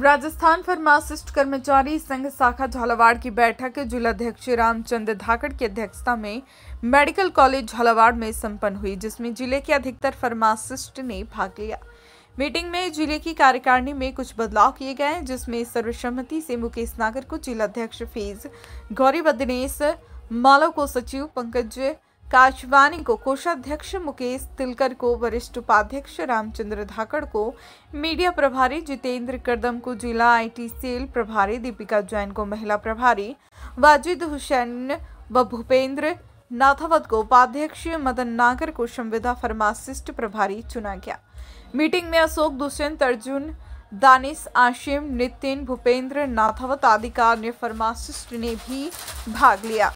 Rajasthan pharmacist कर्मचारी संघ शाखा झालावाड़ की बैठक जिलाध्यक्ष रामचंद्र धाकड़ की अध्यक्षता में मेडिकल कॉलेज झालावाड़ में संपन्न हुई जिसमें जिले के अधिकतर फार्मासिस्ट ने भाग लिया मीटिंग में जिले की कार्यकारिणी में कुछ बदलाव किए गए जिसमें सर्वसम्मति से मुकेश नागर को जिलाध्यक्ष फीस गौरी बदनेश मालव को सचिव पंकज काशवानी को कोषाध्यक्ष मुकेश तिलकर को वरिष्ठ उपाध्यक्ष रामचंद्र धाकड़ को मीडिया प्रभारी जितेंद्र करदम को जिला आईटी सेल प्रभारी दीपिका जैन को महिला प्रभारी वाजिद हुसैन व भूपेंद्र नाथावत को उपाध्यक्ष मदन नागर को संविदा फार्मासिस्ट प्रभारी चुना गया मीटिंग में अशोक दुष्यंत अर्जुन दानिश आशिम नितिन भूपेंद्र नाथावत आदि का अन्य फार्मासिस्ट ने भी भाग लिया